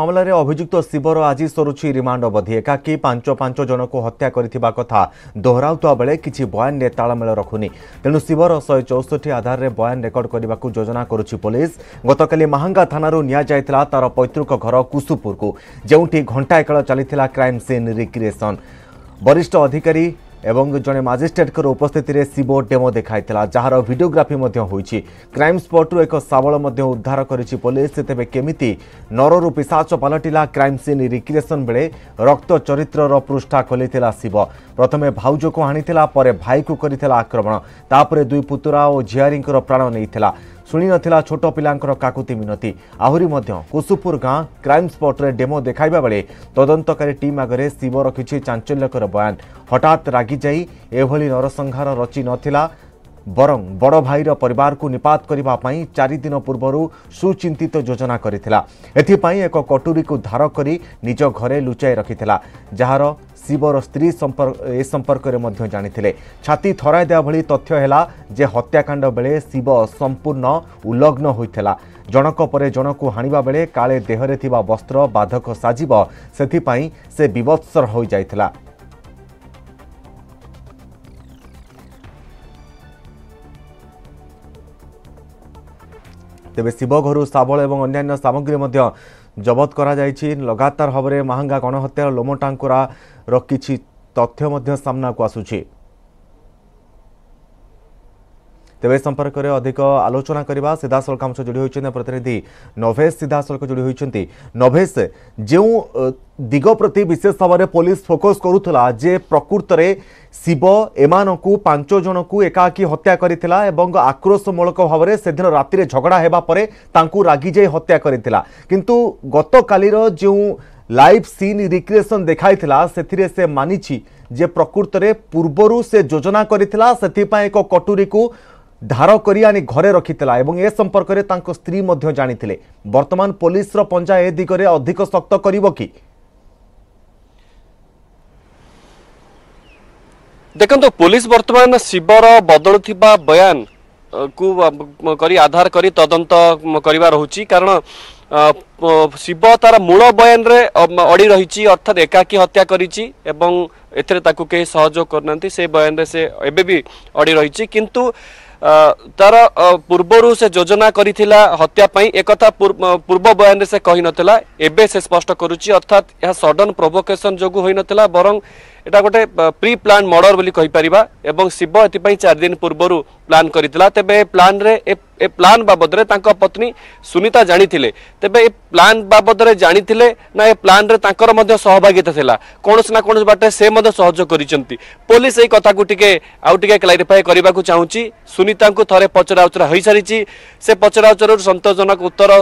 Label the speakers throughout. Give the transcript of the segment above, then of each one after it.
Speaker 1: মামলার অভিযুক্ত শিবর আজি সরুছি রিমান্ড অবধি একাকি পাঁচ পাঁচ জনক হত্যা করা কথা দোহরাউতা বেড়ে কিছু বয়ানে তাড়মেল রখুনি তেণু শিবর শহে চৌষঠি আধারে বয়ান রেকর্ড করা যোজনা করুছি পুলিশ গতকাল মাহাঙ্গা থানার নিয়াযাই তার পৈতৃক ঘর কুসুপুরক যেটি ঘণ্টায় কাল চাল ক্রাইম সিন রিক্রিয়েসন বরিষ্ঠ অধিকারী ଏବଂ ଜଣେ ମାଜିଷ୍ଟ୍ରେଟଙ୍କର ଉପସ୍ଥିତିରେ ସିବୋ ଡେମୋ ଦେଖାଇଥିଲା ଯାହାର ଭିଡ଼ିଓଗ୍ରାଫି ମଧ୍ୟ ହୋଇଛି କ୍ରାଇମ୍ ସ୍ପଟ୍ରୁ ଏକ ଶାବଳ ମଧ୍ୟ ଉଦ୍ଧାର କରିଛି ପୋଲିସ ତେବେ କେମିତି ନରରୁ ପିସାଚ ପାଲଟିଲା କ୍ରାଇମ୍ ସିନ୍ ରିକ୍ରିଏସନ୍ ବେଳେ ରକ୍ତ ଚରିତ୍ରର ପୃଷ୍ଠା ଖୋଲିଥିଲା ଶିବ ପ୍ରଥମେ ଭାଉଜକୁ ହାଣିଥିଲା ପରେ ଭାଇକୁ କରିଥିଲା ଆକ୍ରମଣ ତାପରେ ଦୁଇ ପୁତୁରା ଓ ଝିଆରୀଙ୍କର ପ୍ରାଣ ନେଇଥିଲା ଶୁଣିନଥିଲା ଛୋଟ ପିଲାଙ୍କର କାକୁତି ମିନତି ଆହୁରି ମଧ୍ୟ କୁସୁପୁର ଗାଁ କ୍ରାଇମ୍ ସ୍ପଟ୍ରେ ଡେମୋ ଦେଖାଇବା ବେଳେ ତଦନ୍ତକାରୀ ଟିମ୍ ଆଗରେ ଶିବ ରଖିଛି ଚାଞ୍ଚଲ୍ୟକର ବୟାନ ହଠାତ୍ ରାଗିଯାଇ ଏଭଳି ନରସଂହାର ରଚି ନଥିଲା ବରଂ ବଡ଼ ଭାଇର ପରିବାରକୁ ନିପାତ କରିବା ପାଇଁ ଚାରିଦିନ ପୂର୍ବରୁ ସୁଚିନ୍ତିତ ଯୋଜନା କରିଥିଲା ଏଥିପାଇଁ ଏକ କଟୁରୀକୁ ଧାର କରି ନିଜ ଘରେ ଲୁଚାଇ ରଖିଥିଲା ଯାହାର ଶିବର ସ୍ତ୍ରୀ ଏ ସମ୍ପର୍କରେ ମଧ୍ୟ ଜାଣିଥିଲେ ଛାତି ଥରାଇ ଦେବା ଭଳି ତଥ୍ୟ ହେଲା ଯେ ହତ୍ୟାକାଣ୍ଡ ବେଳେ ଶିବ ସମ୍ପୂର୍ଣ୍ଣ ଉଲଗ୍ନ ହୋଇଥିଲା ଜଣକ ପରେ ଜଣକୁ ହାଣିବା ବେଳେ କାଳେ ଦେହରେ ଥିବା ବସ୍ତ୍ର ବାଧକ ସାଜିବ ସେଥିପାଇଁ ସେ ବିବତ୍ସର ହୋଇଯାଇଥିଲା ତେବେ ଶିବଘରୁ ଶାବଳ ଏବଂ ଅନ୍ୟାନ୍ୟ ସାମଗ୍ରୀ ମଧ୍ୟ ଜବତ କରାଯାଇଛି ଲଗାତାର ଭାବରେ ମହାଙ୍ଗା ଗଣହତ୍ୟାର ଲୋମଟାଙ୍କୁରାର କିଛି ତଥ୍ୟ ମଧ୍ୟ ସାମ୍ନାକୁ ଆସୁଛି ତେବେ ଏ ସମ୍ପର୍କରେ ଅଧିକ ଆଲୋଚନା କରିବା ସିଧାସଳଖ ଆମ ସହ ଯୋଡ଼ି ହୋଇଛନ୍ତି ପ୍ରତିନିଧି ନଭେଶ ସିଧାସଳଖ ଯୋଡ଼ି ହୋଇଛନ୍ତି ନଭେଶ ଯେଉଁ ଦିଗ ପ୍ରତି ବିଶେଷ ଭାବରେ ପୋଲିସ ଫୋକସ୍ କରୁଥିଲା ଯେ ପ୍ରକୃତରେ ଶିବ ଏମାନଙ୍କୁ ପାଞ୍ଚ ଜଣଙ୍କୁ ଏକାକୀ ହତ୍ୟା କରିଥିଲା ଏବଂ ଆକ୍ରୋଶମୂଳକ ଭାବରେ ସେଦିନ ରାତିରେ ଝଗଡ଼ା ହେବା ପରେ ତାଙ୍କୁ ରାଗିଯାଇ ହତ୍ୟା କରିଥିଲା କିନ୍ତୁ ଗତକାଲିର ଯେଉଁ ଲାଇଭ୍ ସିନ୍ ରିକ୍ରିଏସନ୍ ଦେଖାଇଥିଲା ସେଥିରେ ସେ ମାନିଛି ଯେ ପ୍ରକୃତରେ ପୂର୍ବରୁ ସେ ଯୋଜନା କରିଥିଲା ସେଥିପାଇଁ ଏକ କଟୁରୀକୁ ଧାର କରି ଆଣି ଘରେ ରଖିଥିଲା ଏବଂ ଏ ସମ୍ପର୍କରେ ତାଙ୍କ ସ୍ତ୍ରୀ ମଧ୍ୟ ଜାଣିଥିଲେ ବର୍ତ୍ତମାନ ପୋଲିସର ପଞ୍ଜା ଏ ଦିଗରେ ଅଧିକ
Speaker 2: ଶକ୍ତ କରିବ କି ଦେଖନ୍ତୁ ପୋଲିସ ବର୍ତ୍ତମାନ ଶିବର ବଦଳୁଥିବା ବୟାନ କୁ କରି ଆଧାର କରି ତଦନ୍ତ କରିବା ରହୁଛି କାରଣ ଶିବ ତାର ମୂଳ ବୟାନରେ ଅଡି ରହିଛି ଅର୍ଥାତ୍ ଏକାକୀ ହତ୍ୟା କରିଛି ଏବଂ ଏଥିରେ ତାକୁ କେହି ସହଯୋଗ କରୁନାହାନ୍ତି ସେ ବୟାନରେ ସେ ଏବେ ବି ଅଡି ରହିଛି କିନ୍ତୁ ତାର ପୂର୍ବରୁ ସେ ଯୋଜନା କରିଥିଲା ହତ୍ୟା ପାଇଁ ଏକଥା ପୂର୍ବ ବୟାନରେ ସେ କହିନଥିଲା ଏବେ ସେ ସ୍ପଷ୍ଟ କରୁଛି ଅର୍ଥାତ୍ ଏହା ସଡନ୍ ପ୍ରୋଭୋକେସନ୍ ଯୋଗୁଁ ହୋଇନଥିଲା ବରଂ ଏଇଟା ଗୋଟେ ପ୍ରି ପ୍ଲାନ୍ ମର୍ଡର୍ ବୋଲି କହିପାରିବା ଏବଂ ଶିବ ଏଥିପାଇଁ ଚାରି ଦିନ ପୂର୍ବରୁ ପ୍ଲାନ୍ କରିଥିଲା ତେବେ ଏ ପ୍ଲାନ୍ରେ ଏ ପ୍ଲାନ୍ ବାବଦରେ ତାଙ୍କ ପତ୍ନୀ ସୁନିତା ଜାଣିଥିଲେ ତେବେ ଏ ପ୍ଲାନ୍ ବାବଦରେ ଜାଣିଥିଲେ ନା ଏ ପ୍ଲାନ୍ରେ ତାଙ୍କର ମଧ୍ୟ ସହଭାଗିତା ଥିଲା କୌଣସି ନା କୌଣସି ବାଟରେ ସେ ମଧ୍ୟ ସହଯୋଗ କରିଛନ୍ତି ପୋଲିସ ଏଇ କଥାକୁ ଟିକେ ଆଉ ଟିକେ କ୍ଲାରିଫାଏ କରିବାକୁ ଚାହୁଁଛି ସୁନିତାଙ୍କୁ ଥରେ ପଚରା ଉଚରା ହୋଇସାରିଛି ସେ ପଚରା ଉଚରାରୁ ସନ୍ତୋଷଜନକ ଉତ୍ତର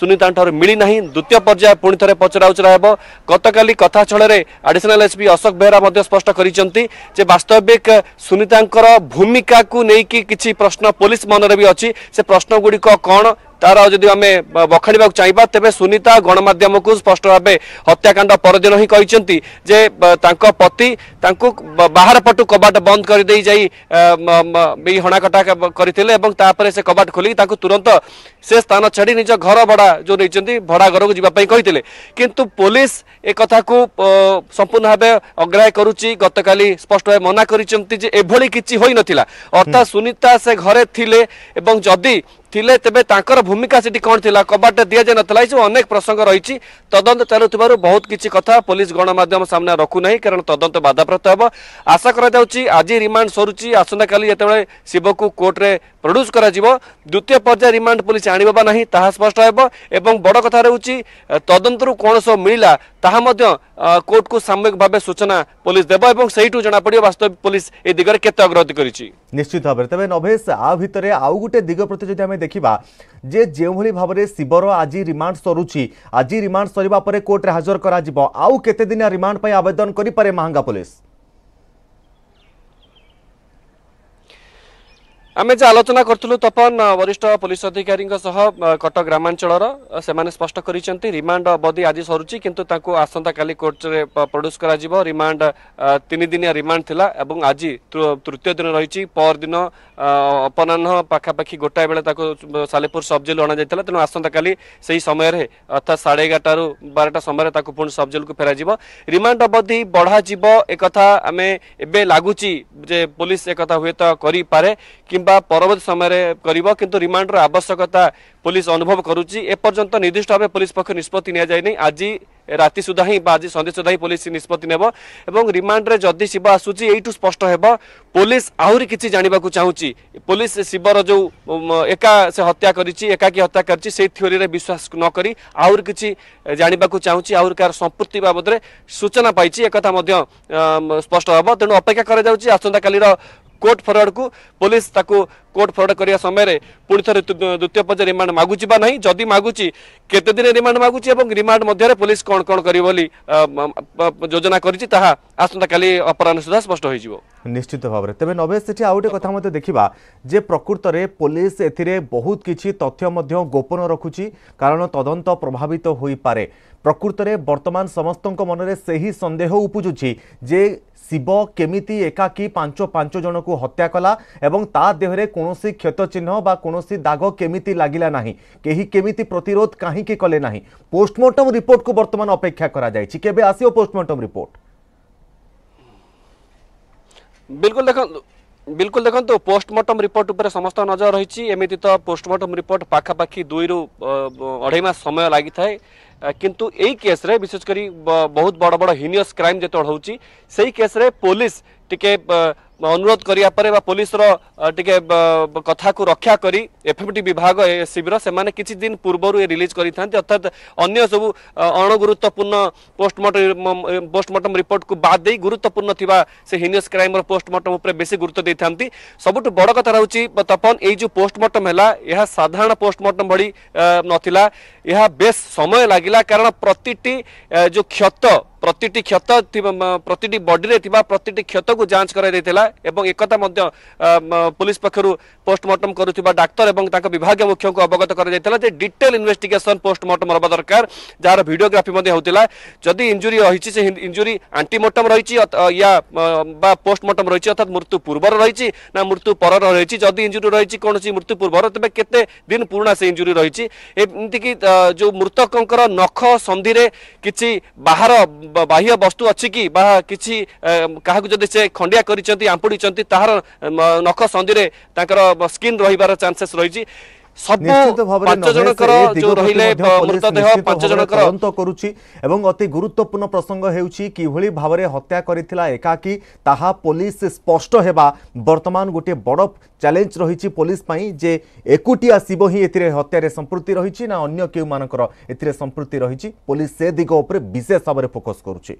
Speaker 2: ସୁନିତାଙ୍କଠାରୁ ମିଳିନାହିଁ ଦ୍ୱିତୀୟ ପର୍ଯ୍ୟାୟ ପୁଣି ଥରେ ପଚରାଉଚରା ହେବ ଗତକାଲି କଥା ଛଳରେ ଆଡିସନାଲ ଏସ୍ପି ଅଶୋକ ବେହେରା ମଧ୍ୟ ସ୍ପଷ୍ଟ କରିଛନ୍ତି ଯେ ବାସ୍ତବିକ ସୁନିତାଙ୍କର ଭୂମିକାକୁ ନେଇକି କିଛି ପ୍ରଶ୍ନ ପୋଲିସ ମନରେ ବି ଅଛି ସେ ପ୍ରଶ୍ନଗୁଡ଼ିକ କ'ଣ ତାର ଯଦି ଆମେ ବଖାଣିବାକୁ ଚାହିଁବା ତେବେ ସୁନିତା ଗଣମାଧ୍ୟମକୁ ସ୍ପଷ୍ଟ ଭାବେ ହତ୍ୟାକାଣ୍ଡ ପରଦିନ ହିଁ କହିଛନ୍ତି ଯେ ତାଙ୍କ ପତି ତାଙ୍କୁ ବାହାର ପଟୁ କବାଟ ବନ୍ଦ କରିଦେଇ ଯାଇ ବି ହଣାକଟା କରିଥିଲେ ଏବଂ ତାପରେ ସେ କବାଟ ଖୋଲିକି ତାଙ୍କୁ ତୁରନ୍ତ ସେ ସ୍ଥାନ ଛାଡ଼ି ନିଜ ଘର ଭଡ଼ା ଯେଉଁ ନେଇଛନ୍ତି ଭଡ଼ା ଘରକୁ ଯିବା ପାଇଁ କହିଥିଲେ କିନ୍ତୁ ପୋଲିସ ଏ କଥାକୁ ସମ୍ପୂର୍ଣ୍ଣ ଭାବେ ଅଗ୍ରାହ୍ୟ କରୁଛି ଗତକାଲି ସ୍ପଷ୍ଟ ଭାବେ ମନା କରିଛନ୍ତି ଯେ ଏଭଳି କିଛି ହୋଇନଥିଲା ଅର୍ଥାତ୍ ସୁନିତା ସେ ଘରେ ଥିଲେ ଏବଂ ଯଦି ଥିଲେ ତେବେ ତାଙ୍କର ଭୂମିକା ସେଠି କ'ଣ ଥିଲା କବାଟ ଦିଆଯାଇନଥିଲା ଏସବୁ ଅନେକ ପ୍ରସଙ୍ଗ ରହିଛି ତଦନ୍ତ ଚାଲୁଥିବାରୁ ବହୁତ କିଛି କଥା ପୋଲିସ ଗଣମାଧ୍ୟମ ସାମ୍ନା ରଖୁନାହିଁ କାରଣ ତଦନ୍ତ ବାଧାପ୍ରାପ୍ତ ହେବ ଆଶା କରାଯାଉଛି ଆଜି ରିମାଣ୍ଡ ସରୁଛି ଆସନ୍ତାକାଲି ଯେତେବେଳେ ଶିବକୁ କୋର୍ଟରେ ପ୍ରଡ୍ୟୁସ୍ କରାଯିବ ଦ୍ୱିତୀୟ ପର୍ଯ୍ୟାୟ ରିମାଣ୍ଡ ପୋଲିସ ଆଣିବ ବା ନାହିଁ ତାହା ସ୍ପଷ୍ଟ ହେବ ଏବଂ ବଡ଼ କଥା ରହୁଛି ତଦନ୍ତରୁ କ'ଣ ସବୁ ମିଳିଲା ତାହା ମଧ୍ୟ কোর্ট কু সাময়িক ভাবে সূচনা পুলিশ দেব এবং সেইটু জনা পড়িব বাস্তব পুলিশ এই দিগরে কেতে অগ্রগতি করিছি
Speaker 1: নিশ্চিত ভাবে তবে নভেশ আ ভিতরে আউ গোটে দিগ প্রতি যদি আমি দেখিবা যে যেভাবে ভাবে শিবর আজি রিমান্ড সরুছি আজি রিমান্ড সরিবা পরে কোর্টে হাজর করা যাব আউ কেতে দিন রিমান্ড পাই আবেদন করি পারে মাহঙ্গা পুলিশ
Speaker 2: ଆମେ ଯେ ଆଲୋଚନା କରୁଥିଲୁ ତପନ ବରିଷ୍ଠ ପୋଲିସ ଅଧିକାରୀଙ୍କ ସହ କଟକ ଗ୍ରାମାଞ୍ଚଳର ସେମାନେ ସ୍ପଷ୍ଟ କରିଛନ୍ତି ରିମାଣ୍ଡ ଅବଧି ଆଜି ସରୁଛି କିନ୍ତୁ ତାଙ୍କୁ ଆସନ୍ତାକାଲି କୋର୍ଟରେ ପ୍ରଡ୍ୟୁସ୍ କରାଯିବ ରିମାଣ୍ଡ ତିନିଦିନିଆ ରିମାଣ୍ଡ ଥିଲା ଏବଂ ଆଜି ତୃତୀୟ ଦିନ ରହିଛି ପରଦିନ ଅପରାହ୍ନ ପାଖାପାଖି ଗୋଟାଏ ବେଳେ ତାକୁ ସାଲେପୁର ସବଜେଲ୍ ଅଣାଯାଇଥିଲା ତେଣୁ ଆସନ୍ତାକାଲି ସେହି ସମୟରେ ଅର୍ଥାତ୍ ସାଢ଼େ ଏଗାରଟାରୁ ବାରଟା ସମୟରେ ତାକୁ ପୁଣି ସବଜେଲ୍କୁ ଫେରାଯିବ ରିମାଣ୍ଡ ଅବଧି ବଢ଼ାଯିବ ଏକଥା ଆମେ ଏବେ ଲାଗୁଛି ଯେ ପୋଲିସ ଏକଥା ହୁଏତ କରିପାରେ କିମ୍ବା କିମ୍ବା ପରବର୍ତ୍ତୀ ସମୟରେ କରିବ କିନ୍ତୁ ରିମାଣ୍ଡର ଆବଶ୍ୟକତା পুলিশ অনুভব করুছি এপর্যন্ত নির্দিষ্ট ভাবে পুলিশ পক্ষ নিষ্পতি নিয়ে যায়নি আজ রাতে সুদ্ধা হি বা আজ সন্ধ্যা সুদ্ধা হি পুলিশ নিষ্পতি নেব এবং রিমান্ডরে যদি শিব আসুচি এইটু স্পষ্ট হব পুলিশ আহরি কিছু জাঁয়া চাহুচি পুলিশ শিবর যে একা সে হত্যা করেছি একাকি হত্যা করেছি সেই থিওরিরে বিশ্বাস নকরি আহরি কিছু জাঁয়া চাহুচি আহরি কার সম্পৃক্তি বাবদরে সূচনা পাইছি একথা স্পষ্ট হব তেণু অপেক্ষা করা যাচ্ছে আসন্তকালির কোর্ট ফরওয়ার্ডକୁ ପୋଲିସ ତାକୁ কোর্ট ଫରୱାର୍ଡ କରିବା ସମୟରେ ପୁଣି ଥରେ ଦ୍ୱିତୀୟ ପର୍ଯ୍ୟାୟ ରିମାଣ୍ଡ ମାଗୁଛି ବା ନାହିଁ ଯଦି ମାଗୁଛି କେତେ ଦିନ ରିମାଣ୍ଡ ମାଗୁଛି ଏବଂ ରିମାଣ୍ଡ ମଧ୍ୟରେ ପୋଲିସ କ'ଣ କ'ଣ କରିବ ବୋଲି ଯୋଜନା କରିଛି ତାହା ଆସନ୍ତାକାଲି ଅପରାହ୍ନ ସୁଦ୍ଧା ସ୍ପଷ୍ଟ ହୋଇଯିବ
Speaker 1: ନିଶ୍ଚିତ ଭାବରେ ତେବେ ନବେଶ ସେଠି ଆଉ ଗୋଟେ କଥା ମଧ୍ୟ ଦେଖିବା ଯେ ପ୍ରକୃତରେ ପୋଲିସ ଏଥିରେ ବହୁତ କିଛି ତଥ୍ୟ ମଧ୍ୟ ଗୋପନ ରଖୁଛି କାରଣ ତଦନ୍ତ ପ୍ରଭାବିତ ହୋଇପାରେ ପ୍ରକୃତରେ ବର୍ତ୍ତମାନ ସମସ୍ତଙ୍କ ମନରେ ସେହି ସନ୍ଦେହ ଉପୁଜୁଛି ଯେ ଶିବ କେମିତି ଏକାକି ପାଞ୍ଚ ପାଞ୍ଚ ଜଣକୁ ହତ୍ୟା କଲା ଏବଂ ତା ଦେହରେ କୌଣସି କ୍ଷତଚିହ୍ନ ବା କୌଣସି ଦାଗ କେମିତି ଲାଗିଲା ନାହିଁ କେହି କେମିତି ପ୍ରତିରୋଧ କାହିଁକି କଲେ ନାହିଁ ପୋଷ୍ଟମର୍ଟମ ରିପୋର୍ଟକୁ ବର୍ତ୍ତମାନ ଅପେକ୍ଷା କରାଯାଇଛି କେବେ ଆସିବ ପୋଷ୍ଟମର୍ଟମ ରିପୋର୍ଟ
Speaker 2: ବିଲକୁଲ ଦେଖନ୍ତୁ বিলকুল দেখুন পোস্টমর্টম রিপোর্ট উপরে সমস্ত নজর রয়েছে এমিতি তো পোস্টমর্টম রিপোর্ট পাখাপাখি দুই রু অঢ়াই মাস সময় লাগি থাকে কিন্তু এই কেস রে বিশেষ করি বহুত বড় বড় হিনিয়াস ক্রাইম যেতড়ৌচি সেই কেস রে পুলিশ টিকে अनुरोध करिया परे बा पुलिस रो टिके कथा को रक्षा करी एफएमटी विभाग शिविर से माने किछि दिन पूर्व रु रिलीज करी थान अर्थात अन्य सब अण गुरुत्वपूर्ण पोस्टमार्टम पोस्टमार्टम रिपोर्ट को बाद दे गुरुत्वपूर्ण थिबा से हीनियस क्राइम रो पोस्टमार्टम ऊपर बेसी गुरुत्व दे थान सबुट बड कथा रहउची तपन ए जो पोस्टमार्टम हला यह साधारण पोस्टमार्टम भड़ी नथिला यह बेस समय लागिला कारण प्रतिटी जो क्षत प्रतिटी क्षत प्रतिटी बॉडी रे थिबा प्रतिटी क्षत को जांच कराइ देथिला ଏବଂ ଏକଥା ମଧ୍ୟ ପୋଲିସ ପକ୍ଷରୁ ପୋଷ୍ଟମର୍ଟମ କରୁଥିବା ଡାକ୍ତର ଏବଂ ତାଙ୍କ ବିଭାଗୀୟ ମୁଖ୍ୟଙ୍କୁ ଅବଗତ କରାଯାଇଥିଲା ଯେ ଡିଟେଲ ଇନ୍ଭେଷ୍ଟିଗେସନ ପୋଷ୍ଟମର୍ଟମ ହେବା ଦରକାର ଯାହାର ଭିଡ଼ିଓଗ୍ରାଫି ମଧ୍ୟ ହେଉଥିଲା ଯଦି ଇଞ୍ଜୁରି ରହିଛି ସେ ଇଞ୍ଜୁରି ଆଣ୍ଟିମର୍ଟମ ରହିଛି ୟା ବା ପୋଷ୍ଟମର୍ଟମ ରହିଛି ଅର୍ଥାତ୍ ମୃତ୍ୟୁ ପୂର୍ବର ରହିଛି ନା ମୃତ୍ୟୁ ପରର ରହିଛି ଯଦି ଇଞ୍ଜୁରି ରହିଛି କୌଣସି ମୃତ୍ୟୁ ପୂର୍ବର ତେବେ କେତେ ଦିନ ପୁରୁଣା ସେ ଇଞ୍ଜୁରି ରହିଛି ଏମିତିକି ଯେଉଁ ମୃତକଙ୍କର ନଖ ସନ୍ଧିରେ କିଛି ବାହାର ବାହ୍ୟ ବସ୍ତୁ ଅଛି କି ବା କିଛି କାହାକୁ ଯଦି ସେ ଖଣ୍ଡିଆ କରିଛନ୍ତି ଝାମ୍ପୁଡ଼ିଛନ୍ତି ତାହାର ନଖ ସନ୍ଧିରେ ତାଙ୍କର ସ୍କିନ୍ ରହିବାର ଚାନ୍ସେସ୍ ରହିଛି
Speaker 1: ସବୁ ପାଞ୍ଚ ଜଣଙ୍କର ଯୋଉ ରହିଲେ ମୃତଦେହ ପାଞ୍ଚ ଜଣଙ୍କର ତଦନ୍ତ କରୁଛି ଏବଂ ଅତି ଗୁରୁତ୍ୱପୂର୍ଣ୍ଣ ପ୍ରସଙ୍ଗ ହେଉଛି କିଭଳି ଭାବରେ ହତ୍ୟା କରିଥିଲା ଏକାକି ତାହା ପୋଲିସ ସ୍ପଷ୍ଟ ହେବା ବର୍ତ୍ତମାନ ଗୋଟିଏ ବଡ଼ ଚ୍ୟାଲେଞ୍ଜ ରହିଛି ପୋଲିସ ପାଇଁ ଯେ ଏକୁଟିଆ ଶିବ ହିଁ ଏଥିରେ ହତ୍ୟାରେ ସମ୍ପୃକ୍ତି ରହିଛି ନା ଅନ୍ୟ କେଉଁମାନଙ୍କର ଏଥିରେ ସମ୍ପୃକ୍ତି ରହିଛି ପୋଲିସ ସେ ଦିଗ ଉପରେ ବିଶେଷ ଭାବରେ ଫୋକସ୍ କରୁଛି